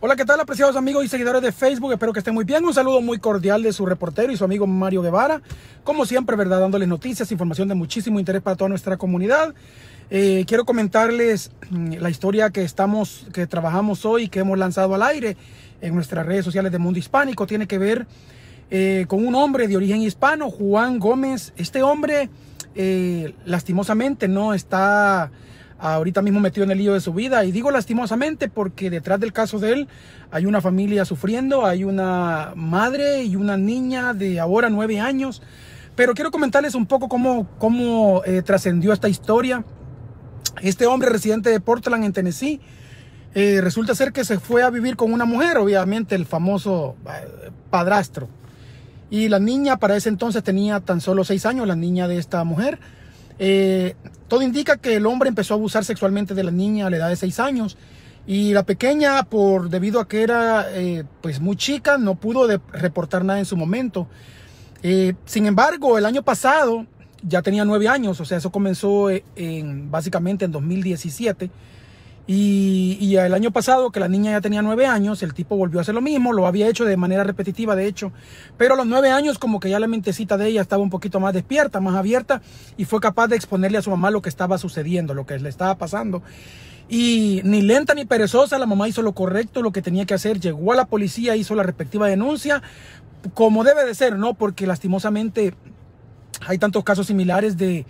Hola, ¿qué tal, apreciados amigos y seguidores de Facebook? Espero que estén muy bien. Un saludo muy cordial de su reportero y su amigo Mario Guevara. Como siempre, ¿verdad? Dándoles noticias, información de muchísimo interés para toda nuestra comunidad. Eh, quiero comentarles mm, la historia que estamos, que trabajamos hoy, que hemos lanzado al aire en nuestras redes sociales de Mundo Hispánico. Tiene que ver eh, con un hombre de origen hispano, Juan Gómez. Este hombre, eh, lastimosamente, no está ahorita mismo metido en el lío de su vida. Y digo lastimosamente porque detrás del caso de él hay una familia sufriendo, hay una madre y una niña de ahora nueve años. Pero quiero comentarles un poco cómo, cómo eh, trascendió esta historia. Este hombre residente de Portland, en Tennessee, eh, resulta ser que se fue a vivir con una mujer, obviamente el famoso eh, padrastro. Y la niña para ese entonces tenía tan solo seis años, la niña de esta mujer. Eh, todo indica que el hombre empezó a abusar sexualmente de la niña a la edad de 6 años y la pequeña, por debido a que era eh, pues muy chica, no pudo reportar nada en su momento. Eh, sin embargo, el año pasado ya tenía 9 años, o sea, eso comenzó en, básicamente en 2017. Y, el año pasado, que la niña ya tenía nueve años, el tipo volvió a hacer lo mismo, lo había hecho de manera repetitiva, de hecho. Pero a los nueve años, como que ya la mentecita de ella estaba un poquito más despierta, más abierta, y fue capaz de exponerle a su mamá lo que estaba sucediendo, lo que le estaba pasando. Y ni lenta ni perezosa, la mamá hizo lo correcto, lo que tenía que hacer, llegó a la policía, hizo la respectiva denuncia, como debe de ser, ¿no? Porque lastimosamente hay tantos casos similares de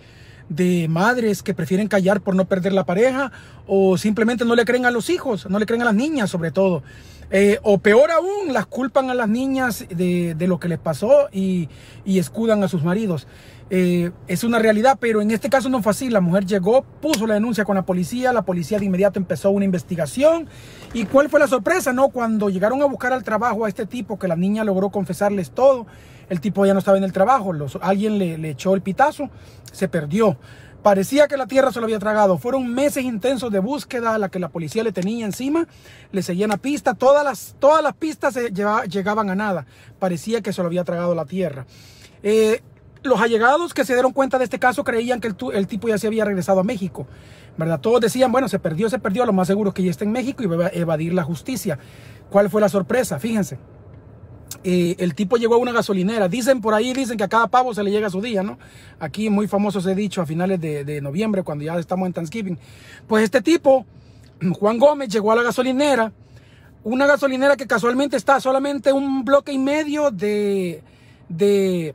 de madres que prefieren callar por no perder la pareja o simplemente no le creen a los hijos, no le creen a las niñas sobre todo. Eh, o peor aún, las culpan a las niñas de, lo que les pasó y, escudan a sus maridos. Eh, es una realidad, pero en este caso no fue así. La mujer llegó, puso la denuncia con la policía, la policía de inmediato empezó una investigación. ¿Y cuál fue la sorpresa? No, cuando llegaron a buscar al trabajo a este tipo, que la niña logró confesarles todo, el tipo ya no estaba en el trabajo, alguien le echó el pitazo, se perdió. Parecía que la tierra se lo había tragado. Fueron meses intensos de búsqueda a la que la policía le tenía encima. Le seguían a pista. Todas las, todas las pistas se llegaban a nada. Parecía que se lo había tragado la tierra. Eh, los allegados que se dieron cuenta de este caso creían que el, tipo ya se había regresado a México, ¿verdad? Todos decían, bueno, se perdió, se perdió, lo más seguro es que ya está en México y va a evadir la justicia. ¿Cuál fue la sorpresa? Fíjense el tipo llegó a una gasolinera. Dicen por ahí, dicen que a cada pavo se le llega su día, ¿no? Aquí muy famoso se ha dicho a finales de, noviembre, cuando ya estamos en Thanksgiving. Pues este tipo, Juan Gómez, llegó a la gasolinera. Una gasolinera que casualmente está solamente un bloque y medio de, de,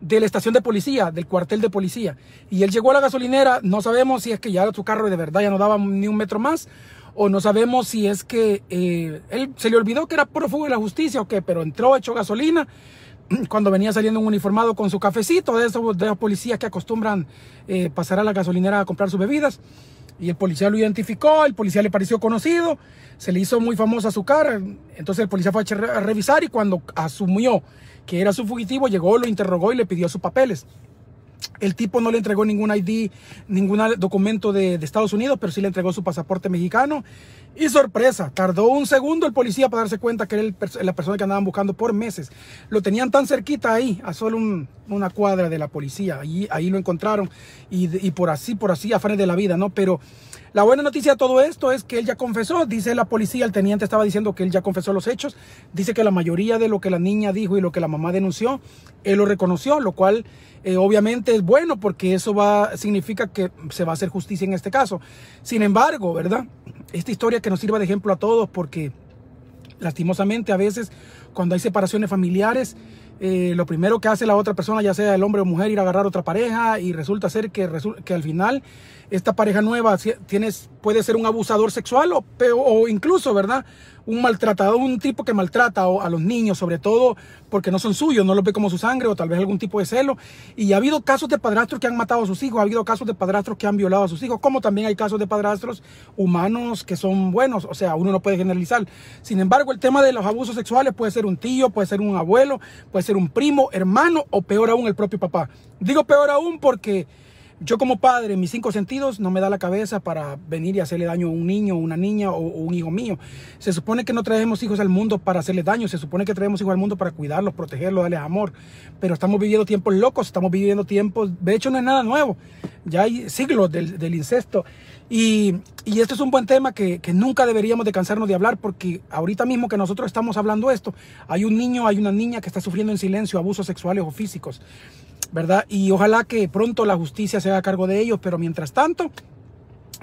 de la estación de policía, del cuartel de policía. Y él llegó a la gasolinera, no sabemos si es que ya su carro de verdad ya no daba ni un metro más o no sabemos si es que eh, él se le olvidó que era prófugo de la justicia o qué, pero entró, hecho gasolina cuando venía saliendo un uniformado con su cafecito de esos, de los policías que acostumbran eh, pasar a la gasolinera a comprar sus bebidas. Y el policía lo identificó, el policía le pareció conocido, se le hizo muy famosa su cara. Entonces el policía fue a revisar y cuando asumió que era su fugitivo, llegó, lo interrogó y le pidió sus papeles. El tipo no le entregó ningún ID, ningún documento de, Estados Unidos, pero sí le entregó su pasaporte mexicano. Y sorpresa, tardó un segundo el policía para darse cuenta que era la persona que andaban buscando por meses. Lo tenían tan cerquita ahí, a solo una cuadra de la policía. Ahí, ahí lo encontraron. Y, por así, por así, afanes de la vida, ¿no? Pero la buena noticia de todo esto es que él ya confesó, dice la policía, el teniente estaba diciendo que él ya confesó los hechos, dice que la mayoría de lo que la niña dijo y lo que la mamá denunció, él lo reconoció, lo cual eh, obviamente es bueno porque eso va, significa que se va a hacer justicia en este caso. Sin embargo, ¿verdad? Esta historia que nos sirva de ejemplo a todos porque lastimosamente a veces cuando hay separaciones familiares, eh, lo primero que hace la otra persona, ya sea el hombre o mujer, ir a agarrar otra pareja y resulta ser que, que al final esta pareja nueva tienes, puede ser un abusador sexual o, o incluso, ¿verdad? un maltratador, un tipo que maltrata a los niños, sobre todo porque no son suyos, no los ve como su sangre o tal vez algún tipo de celo. Y ha habido casos de padrastros que han matado a sus hijos, ha habido casos de padrastros que han violado a sus hijos, como también hay casos de padrastros humanos que son buenos, o sea, uno no puede generalizar. Sin embargo, el tema de los abusos sexuales puede ser un tío, puede ser un abuelo, puede ser un primo, hermano o peor aún el propio papá. Digo peor aún porque yo como padre, mis cinco sentidos no me da la cabeza para venir y hacerle daño a un niño, una niña o, un hijo mío. Se supone que no traemos hijos al mundo para hacerles daño, se supone que traemos hijos al mundo para cuidarlos, protegerlos, darles amor. Pero estamos viviendo tiempos locos, estamos viviendo tiempos, de hecho no es nada nuevo, ya hay siglos del, incesto. Y, este es un buen tema que, que nunca deberíamos de cansarnos de hablar porque ahorita mismo que nosotros estamos hablando esto, hay un niño, hay una niña que está sufriendo en silencio abusos sexuales o físicos. ¿verdad? Y ojalá que pronto la justicia se haga cargo de ellos, pero mientras tanto,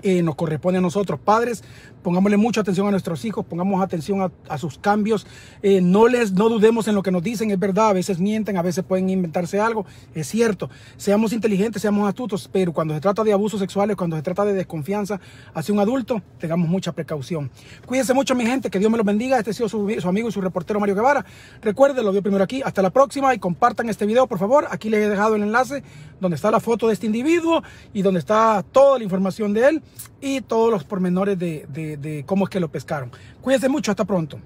eh, nos corresponde a nosotros, padres, pongámosle mucha atención a nuestros hijos, pongamos atención a, sus cambios, eh, no les, no dudemos en lo que nos dicen, es verdad, a veces mienten, a veces pueden inventarse algo, es cierto, seamos inteligentes, seamos astutos, pero cuando se trata de abusos sexuales, cuando se trata de desconfianza hacia un adulto, tengamos mucha precaución. Cuídense mucho mi gente, que Dios me los bendiga, este ha sido su, amigo y su reportero Mario Guevara, recuerden, lo veo primero aquí, hasta la próxima y compartan este video, por favor, aquí les he dejado el enlace donde está la foto de este individuo y donde está toda la información de él y todos los pormenores de, de de, cómo es que lo pescaron. Cuídense mucho, hasta pronto.